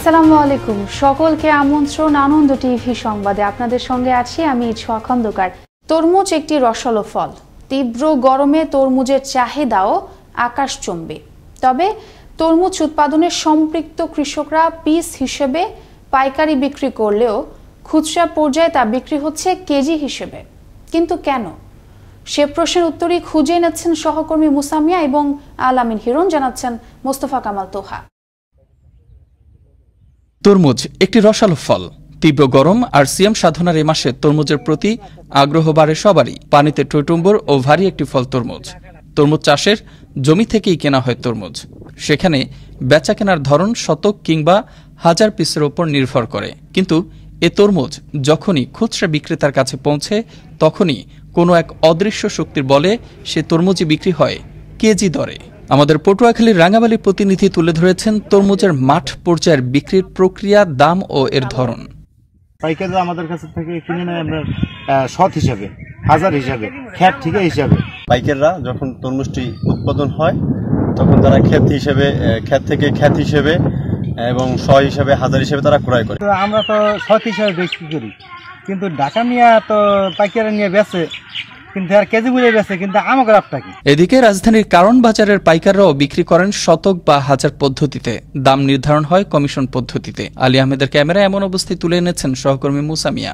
আসসালামু আলাইকুম সকলকে আমন্ত্রণ আনন্দ টিভি সংবাদে আপনাদের সঙ্গে আছি আমি ছোয়া খন্দকার তরমুজ একটি রসল ফল তীব্র গরমে তরমুজের চাহিদাও আকাশ চমবে তবে তরমুজ উৎপাদনে সম্পৃক্ত কৃষকরা পিস হিসেবে পাইকারি বিক্রি করলেও খুচরা পর্যায়ে তা বিক্রি হচ্ছে কেজি হিসেবে কিন্তু কেন সে প্রশ্নের উত্তরই খুঁজে নিচ্ছেন সহকর্মী মুসামিয়া এবং আলামিন হিরন জানাচ্ছেন মোস্তফা কামাল তোহা তরমুজ একটি রসালো ফল তীব্র গরম আর সিএম সাধনার এ মাসে তরমুজের প্রতি আগ্রহ বাড়ে সবারই পানিতে টৈটুম্বর ও ভারী একটি ফল তরমুজ তরমুজ চাষের জমি থেকেই কেনা হয় তরমুজ সেখানে বেচা কেনার ধরন শতক কিংবা হাজার পিসের ওপর নির্ভর করে কিন্তু এ তরমুজ যখনই খুচরা বিক্রেতার কাছে পৌঁছে তখনই কোনো এক অদৃশ্য শক্তির বলে সে তরমুজই বিক্রি হয় কেজি দরে আমাদের পটুয়াখালীর রাঙামালি প্রতিনিধি তুলে ধরেছেন তরমুজের মাঠ পর্যায়ের বিক্রির প্রক্রিয়া দাম ও এর ধরন পাইকাররা আমাদের কাছে থেকে কিনে নেয় আমরা সৎ হিসাবে হাজার হিসাবে খ্যাত ঠিকা হিসাবে পাইকাররা যখন তরমুজটি উৎপাদন হয় তখন তারা খ্যাত হিসেবে খ্যাত থেকে খ্যাত হিসেবে এবং শ হিসাবে হাজার হিসেবে তারা ক্রয় করে আমরা তো সৎ হিসাবে বিক্রি করি কিন্তু ঢাকা নিয়ে তো পাইকাররা নিয়ে বেচে কিন্তু আর কেজি বুঝে গেছে কিন্তু আমাকে কি এদিকে রাজধানীর কারণ বাজারের পাইকাররাও বিক্রি করেন শতক বা হাজার পদ্ধতিতে দাম নির্ধারণ হয় কমিশন পদ্ধতিতে আলী আহমেদের ক্যামেরা এমন অবস্থায় তুলে এনেছেন সহকর্মী মুসামিয়া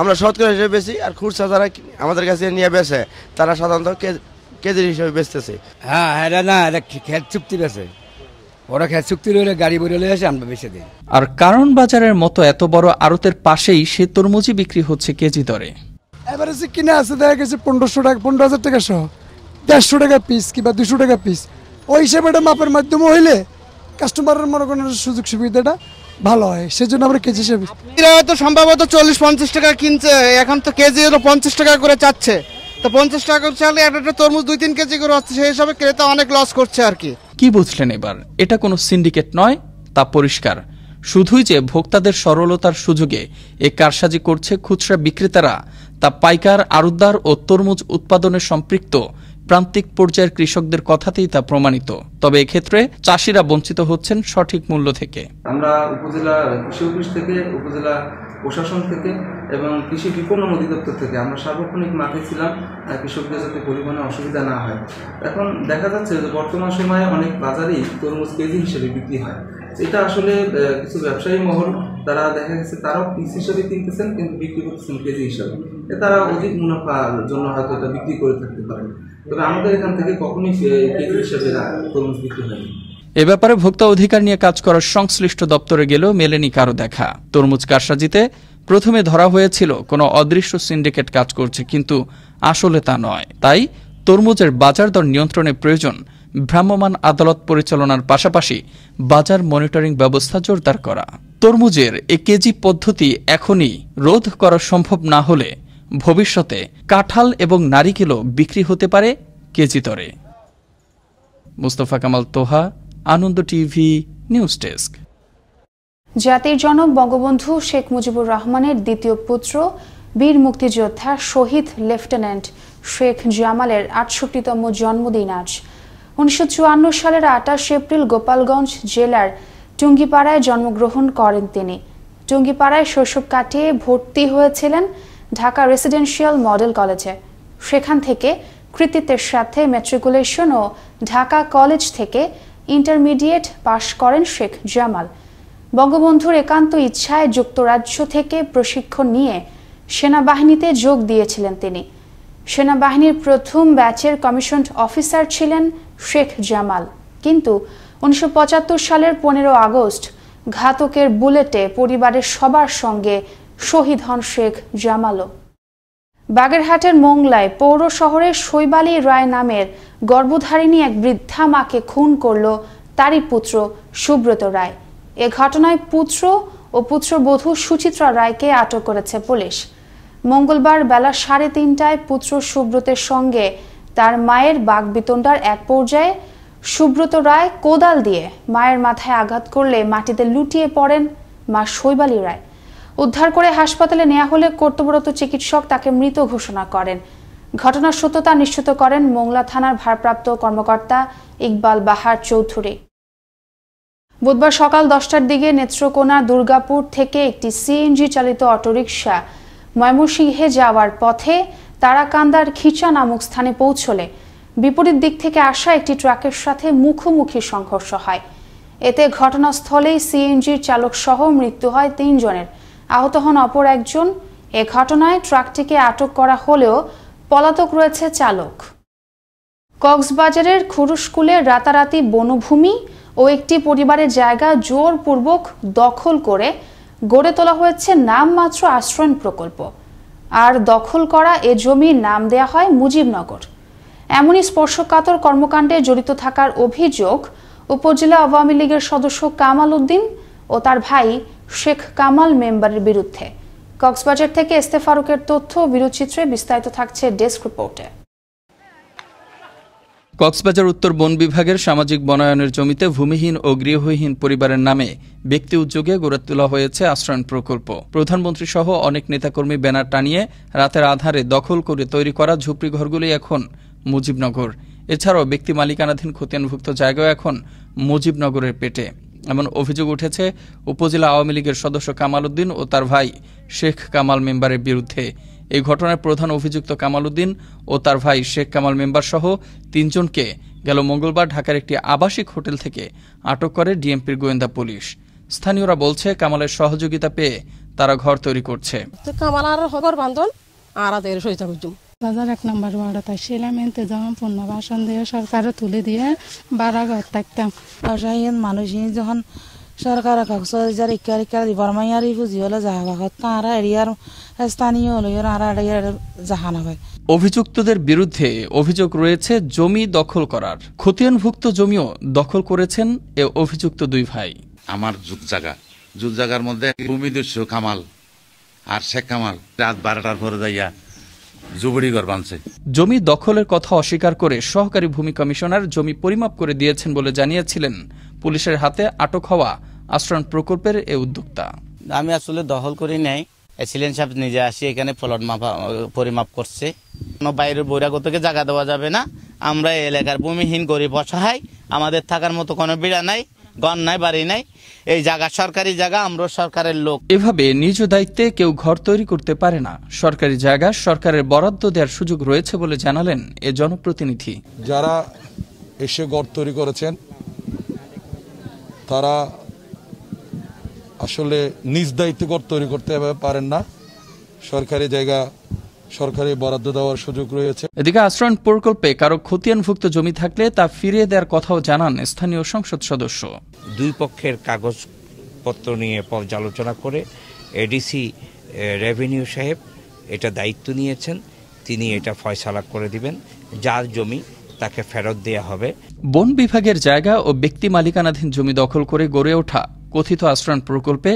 আমরা শতকরা হিসেবে বেশি আর খুচরা যারা আমাদের কাছে নিয়ে বেছে তারা সাধারণত কেজির হিসেবে বেচতেছে হ্যাঁ হ্যাঁ না এটা খেত চুক্তি বেছে ওরা খেত চুক্তি রইলে গাড়ি বইলে আসে আমরা বেছে দিই আর কারণ বাজারের মতো এত বড় আড়তের পাশেই সে তরমুজি বিক্রি হচ্ছে কেজি দরে এভারেজে কিনে আছে দেখা গেছে পনেরোশো টাকা পনেরো হাজার টাকা সহ দেড়শো টাকা পিস কিংবা দুশো টাকা পিস ওই হিসেবে এটা মাপের মাধ্যমে হইলে কাস্টমারের মনে করেন সুযোগ সুবিধাটা ভালো হয় সেই জন্য আমরা কেজি হিসেবে হয়তো সম্ভবত চল্লিশ পঞ্চাশ টাকা কিনছে এখন তো কেজি হলো পঞ্চাশ টাকা করে চাচ্ছে তো পঞ্চাশ টাকা করে চালে একটা একটা তরমুজ দুই তিন কেজি করে আসছে সেই হিসাবে ক্রেতা অনেক লস করছে আর কি কি বুঝলেন এবার এটা কোনো সিন্ডিকেট নয় তা পরিষ্কার শুধুই যে ভোক্তাদের সরলতার সুযোগে এ কারসাজি করছে খুচরা বিক্রেতারা তা পাইকার আরুদ্দার ও তরমুজ উৎপাদনে সম্পৃক্ত প্রান্তিক পর্যায়ের কৃষকদের কথাতেই তা প্রমাণিত তবে এক্ষেত্রে চাষিরা বঞ্চিত হচ্ছেন সঠিক মূল্য থেকে আমরা উপজেলা কৃষি অফিস থেকে উপজেলা প্রশাসন থেকে এবং কৃষি বিপণন অধিদপ্তর থেকে আমরা সার্বক্ষণিক মাঠে ছিলাম কৃষকদের যাতে পরিমাণে অসুবিধা না হয় এখন দেখা যাচ্ছে যে বর্তমান সময়ে অনেক বাজারেই তরমুজ কেজি হিসেবে বিক্রি হয় এটা আসলে কিছু ব্যবসায়ী মহল তারা দেখা গেছে তারাও পিস হিসাবে কিনতেছেন কিন্তু বিক্রি করতেছেন কেজি হিসাবে তারা অধিক মুনাফার জন্য হয়তো এটা বিক্রি করে থাকতে পারেন তবে আমাদের এখান থেকে কখনোই কেজি হিসাবে তরমুজ বিক্রি হয়নি এ ব্যাপারে ভোক্তা অধিকার নিয়ে কাজ করার সংশ্লিষ্ট দপ্তরে গেলেও মেলেনি কারো দেখা তরমুজ কারসাজিতে প্রথমে ধরা হয়েছিল কোনো অদৃশ্য সিন্ডিকেট কাজ করছে কিন্তু আসলে তা নয় তাই তরমুজের বাজার দর নিয়ন্ত্রণে প্রয়োজন ভ্রাম্যমাণ আদালত পরিচালনার পাশাপাশি বাজার মনিটরিং ব্যবস্থা জোরদার করা তরমুজের এ কেজি পদ্ধতি এখনই রোধ করা সম্ভব না হলে ভবিষ্যতে কাঁঠাল এবং নারিকেলও বিক্রি হতে পারে কেজি দরে Mustafa Kamal Toha Ananda TV news desk জাতির জনক বঙ্গবন্ধু শেখ মুজিবুর রহমানের দ্বিতীয় পুত্র বীর মুক্তিযোদ্ধা শহীদ লেফটেন্যান্ট শেখ জামালের আটষট্টিতম জন্মদিন আজ উনিশশো সালের আঠাশ এপ্রিল গোপালগঞ্জ জেলার টুঙ্গিপাড়ায় জন্মগ্রহণ করেন তিনি টুঙ্গিপাড়ায় শৈশব কাটিয়ে ভর্তি হয়েছিলেন ঢাকা রেসিডেন্সিয়াল মডেল কলেজে সেখান থেকে কৃতিত্বের সাথে ম্যাট্রিকুলেশন ও ঢাকা কলেজ থেকে ইন্টারমিডিয়েট পাশ করেন শেখ জামাল বঙ্গবন্ধুর একান্ত ইচ্ছায় যুক্তরাজ্য থেকে প্রশিক্ষণ নিয়ে সেনাবাহিনীতে যোগ দিয়েছিলেন তিনি সেনাবাহিনীর প্রথম ব্যাচের কমিশন অফিসার ছিলেন শেখ জামাল কিন্তু উনিশশো সালের পনেরো আগস্ট ঘাতকের বুলেটে পরিবারের সবার সঙ্গে শহীদ হন শেখ জামালও বাগেরহাটের মোংলায় পৌর শহরের শৈবালী রায় নামের গর্ভধারিণী এক বৃদ্ধা মাকে খুন করল তারই পুত্র সুব্রত রায় এ ঘটনায় পুত্র ও পুত্রবধূ সুচিত্রা রায়কে আটক করেছে পুলিশ মঙ্গলবার বেলা সাড়ে তিনটায় পুত্র সুব্রতের সঙ্গে তার মায়ের বাঘবিতণ্ডার এক পর্যায়ে সুব্রত রায় কোদাল দিয়ে মায়ের মাথায় আঘাত করলে মাটিতে লুটিয়ে পড়েন মা শৈবালী রায় উদ্ধার করে হাসপাতালে নেওয়া হলে কর্তব্যরত চিকিৎসক তাকে মৃত ঘোষণা করেন ঘটনার সত্যতা নিশ্চিত করেন মোংলা থানার ভারপ্রাপ্ত কর্মকর্তা ইকবাল বাহার চৌধুরী বুধবার সকাল দশটার দিকে নেত্রকোনা দুর্গাপুর থেকে একটি সিএনজি চালিত অটোরিকশা ময়মনসিংহে যাওয়ার পথে তারাকান্দার খিচা নামক স্থানে পৌঁছলে বিপরীত দিক থেকে আসা একটি ট্রাকের সাথে মুখোমুখি সংঘর্ষ হয় এতে ঘটনাস্থলেই সিএনজির চালক সহ মৃত্যু হয় তিনজনের আহত হন অপর একজন এ ঘটনায় ট্রাকটিকে আটক করা হলেও পলাতক রয়েছে চালক কক্সবাজারের খুরুশকুলে রাতারাতি বনভূমি ও একটি পরিবারের জায়গা জোরপূর্বক দখল করে গড়ে তোলা হয়েছে নামমাত্র আশ্রয়ণ প্রকল্প আর দখল করা এ জমির নাম দেয়া হয় মুজিবনগর এমনই স্পর্শকাতর কর্মকাণ্ডে জড়িত থাকার অভিযোগ উপজেলা আওয়ামী লীগের সদস্য কামাল উদ্দিন ও তার ভাই শেখ কামাল মেম্বারের বিরুদ্ধে কক্সবাজার থেকে এস্তে ফারুকের তথ্য বিরুচিত্রে বিস্তারিত থাকছে ডেস্ক রিপোর্টে কক্সবাজার উত্তর বন বিভাগের সামাজিক বনায়নের জমিতে ভূমিহীন ও গৃহহীন পরিবারের নামে ব্যক্তি উদ্যোগে গড়ে তোলা হয়েছে আশ্রয়ন প্রকল্প প্রধানমন্ত্রী সহ অনেক নেতাকর্মী ব্যানার টানিয়ে রাতের আধারে দখল করে তৈরি করা ঝুপড়িঘরগুলি এখন মুজিবনগর এছাড়াও ব্যক্তি মালিকানাধীন খতিয়ানভুক্ত জায়গাও এখন মুজিবনগরের পেটে এমন অভিযোগ উঠেছে উপজেলা আওয়ামী লীগের সদস্য কামাল উদ্দিন ও তার ভাই শেখ কামাল মেম্বারের বিরুদ্ধে এই ঘটনায় প্রধান অভিযুক্ত কামাল উদ্দিন ও তার ভাই শেখ কামাল মেম্বার সহ তিনজনকে গেল মঙ্গলবার ঢাকার একটি আবাসিক হোটেল থেকে আটক করে ডিএমপির গোয়েন্দা পুলিশ স্থানীয়রা বলছে কামালের সহযোগিতা পেয়ে তারা ঘর তৈরি করছে কামাল আর আর বাজার এক নম্বর ওয়ার্ড তাই ছিলাম এতে যখন পূর্ণ বাসন দিয়ে সরকারে তুলে দিয়ে বাড়া ঘর থাকতাম মানুষ যখন সরকার যার ইকা ইকা দিবার মাইয়ারি বুঝি হলে যাহা ভাগত তাঁরা এরিয়ার স্থানীয় হলেও আরা যাহা না হয় অভিযুক্তদের বিরুদ্ধে অভিযোগ রয়েছে জমি দখল করার ক্ষতিয়ানভুক্ত জমিও দখল করেছেন এ অভিযুক্ত দুই ভাই আমার যুগ জায়গা যুগ জায়গার মধ্যে ভূমিদস্যু কামাল আর শেখ কামাল রাত বারোটার পরে যাইয়া জমি দখলের কথা অস্বীকার করে সহকারী ভূমি কমিশনার জমি পরিমাপ করে দিয়েছেন বলে জানিয়েছিলেন পুলিশের হাতে আটক হওয়া আশ্রয়ণ প্রকল্পের এ উদ্যোক্তা আমি আসলে দখল করি নাই এসিলেন সাহেব নিজে আসি এখানে ফলন পরিমাপ করছে কোনো বাইরের বৈরাগত জায়গা দেওয়া যাবে না আমরা এলাকার ভূমিহীন গরিব অসহায় আমাদের থাকার মতো কোনো বিড়া নাই গন নাই বাড়ি নাই এই জায়গা সরকারি জায়গা আমরা সরকারের লোক এভাবে নিজ দায়িত্বে কেউ ঘর তৈরি করতে পারে না সরকারি জায়গা সরকারের বরাদ্দ দেওয়ার সুযোগ রয়েছে বলে জানালেন এ জনপ্রতিনিধি যারা এসে ঘর তৈরি করেছেন তারা আসলে নিজ দায়িত্ব ঘর তৈরি করতে পারেন না সরকারি জায়গা সরকারি বরাদ্দ দেওয়ার সুযোগ রয়েছে এদিকে আশ্রয়ণ প্রকল্পে কারো ক্ষতিয়ানভুক্ত জমি থাকলে তা ফিরিয়ে দেওয়ার কথাও জানান স্থানীয় সংসদ সদস্য দুই পক্ষের কাগজপত্র নিয়ে পর্যালোচনা করে এডিসি রেভিনিউ সাহেব এটা দায়িত্ব নিয়েছেন তিনি এটা ফয়সালা করে দিবেন যার জমি তাকে ফেরত দেয়া হবে বন বিভাগের জায়গা ও ব্যক্তি মালিকানাধীন জমি দখল করে গড়ে ওঠা কথিত আশ্রয়ণ প্রকল্পে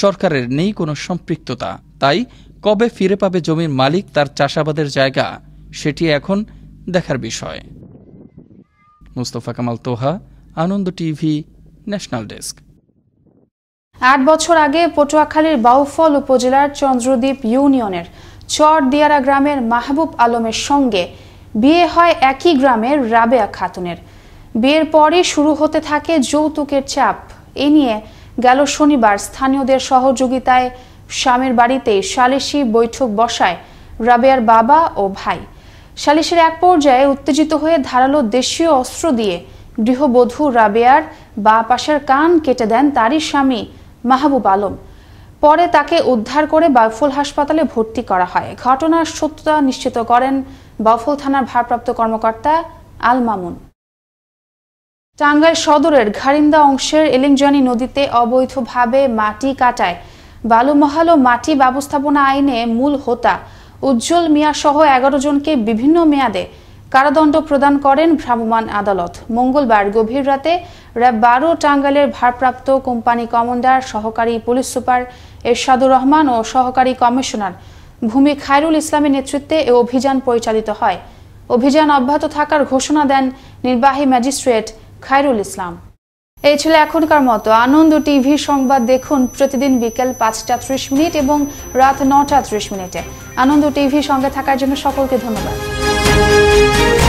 সরকারের নেই কোনো সম্পৃক্ততা তাই কবে ফিরে পাবে জমির মালিক তার চাষাবাদের জায়গা সেটি এখন দেখার বিষয় Mustafa Kamal Toha Ananda TV national desk আট বছর আগে পটুয়াখালীর বাউফল উপজেলার চন্দ্রদ্বীপ ইউনিয়নের চর দিয়ারা গ্রামের মাহবুব আলমের সঙ্গে বিয়ে হয় একই গ্রামের রাবেয়া খাতুনের বিয়ের পরই শুরু হতে থাকে যৌতুকের চাপ এ নিয়ে গেল শনিবার স্থানীয়দের সহযোগিতায় স্বামীর বাড়িতে সালিসি বৈঠক বসায় রাবেয়ার বাবা ও ভাই সালিসের এক পর্যায়ে উত্তেজিত হয়ে ধারালো দেশীয় অস্ত্র দিয়ে গৃহবধূ রাবেয়ার বা পাশের কান কেটে দেন তারই স্বামী মাহবুব আলম পরে তাকে উদ্ধার করে বাউফল হাসপাতালে ভর্তি করা হয় ঘটনার সত্যতা নিশ্চিত করেন বাউফল থানার ভারপ্রাপ্ত কর্মকর্তা আল মামুন টাঙ্গাইল সদরের ঘারিন্দা অংশের এলিংজানি নদীতে অবৈধভাবে মাটি কাটায় বালুমহাল ও মাটি ব্যবস্থাপনা আইনে মূল হোতা উজ্জ্বল মিয়া সহ এগারো জনকে বিভিন্ন মেয়াদে কারাদণ্ড প্রদান করেন ভ্রাম্যমাণ আদালত মঙ্গলবার গভীর রাতে র্যাব বারো টাঙ্গালের ভারপ্রাপ্ত কোম্পানি কমান্ডার সহকারী পুলিশ সুপার এরশাদুর রহমান ও সহকারী কমিশনার ভূমি খায়রুল ইসলামের নেতৃত্বে এ অভিযান পরিচালিত হয় অভিযান অব্যাহত থাকার ঘোষণা দেন নির্বাহী ম্যাজিস্ট্রেট খায়রুল ইসলাম এই ছিল এখনকার মতো আনন্দ টিভি সংবাদ দেখুন প্রতিদিন বিকেল পাঁচটা ত্রিশ মিনিট এবং রাত নটা ত্রিশ মিনিটে আনন্দ টিভি সঙ্গে থাকার জন্য সকলকে ধন্যবাদ